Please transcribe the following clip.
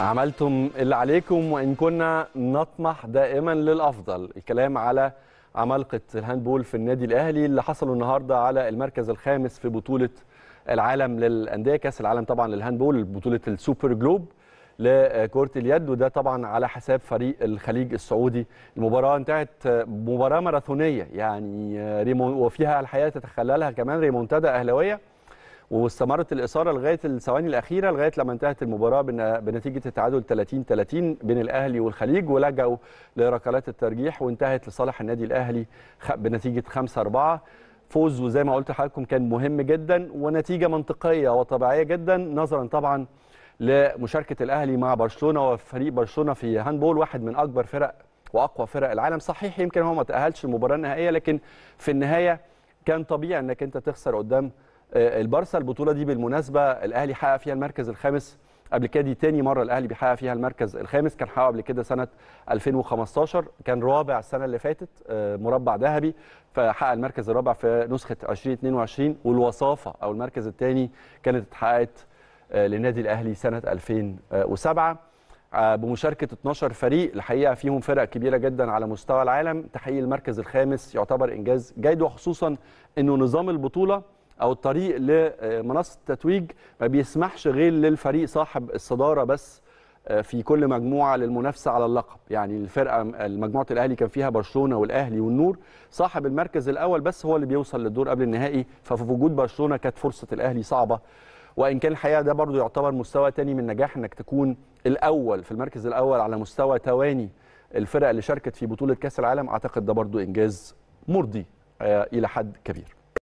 عملتم اللي عليكم وإن كنا نطمح دائما للأفضل الكلام على عمالقة الهاندبول في النادي الأهلي اللي حصلوا النهاردة على المركز الخامس في بطولة العالم للأندية كأس العالم طبعا للهاندبول بطولة السوبر جلوب لكرة اليد وده طبعا على حساب فريق الخليج السعودي المباراة انتهت مباراة ماراثونية يعني وفيها الحقيقة تتخللها كمان ريمونتادا أهلوية واستمرت الاثاره لغايه الثواني الاخيره لغايه لما انتهت المباراه بنتيجه التعادل 30 30 بين الاهلي والخليج ولجأوا لركلات الترجيح وانتهت لصالح النادي الاهلي بنتيجه 5 4 فوز وزي ما قلت لحضراتكم كان مهم جدا ونتيجه منطقيه وطبيعيه جدا نظرا طبعا لمشاركه الاهلي مع برشلونه وفريق برشلونه في هاندبول واحد من اكبر فرق واقوى فرق العالم صحيح يمكن هو ما تاهلش المباراه النهائيه لكن في النهايه كان طبيعي انك انت تخسر قدام البارسا البطوله دي بالمناسبه الاهلي حقق فيها المركز الخامس قبل كده دي تاني مره الاهلي بيحقق فيها المركز الخامس كان حققه قبل كده سنه 2015 كان رابع السنه اللي فاتت آه، مربع ذهبي فحقق المركز الرابع في نسخه 2022 والوصافه او المركز الثاني كانت اتحققت آه، للنادي الاهلي سنه 2007 آه، بمشاركه 12 فريق الحقيقه فيهم فرق كبيره جدا على مستوى العالم تحقيق المركز الخامس يعتبر انجاز جيد وخصوصا انه نظام البطوله او الطريق لمنصه التتويج ما بيسمحش غير للفريق صاحب الصداره بس آه، في كل مجموعه للمنافسه على اللقب يعني الفرقه مجموعه الاهلي كان فيها برشلونه والاهلي والنور صاحب المركز الاول بس هو اللي بيوصل للدور قبل النهائي ففي وجود برشلونه كانت فرصه الاهلي صعبه وان كان الحقيقه ده برضو يعتبر مستوى تاني من نجاح انك تكون الاول في المركز الاول على مستوى تواني الفرق اللي شاركت في بطوله كاس العالم اعتقد ده برضو انجاز مرضي آه، الى حد كبير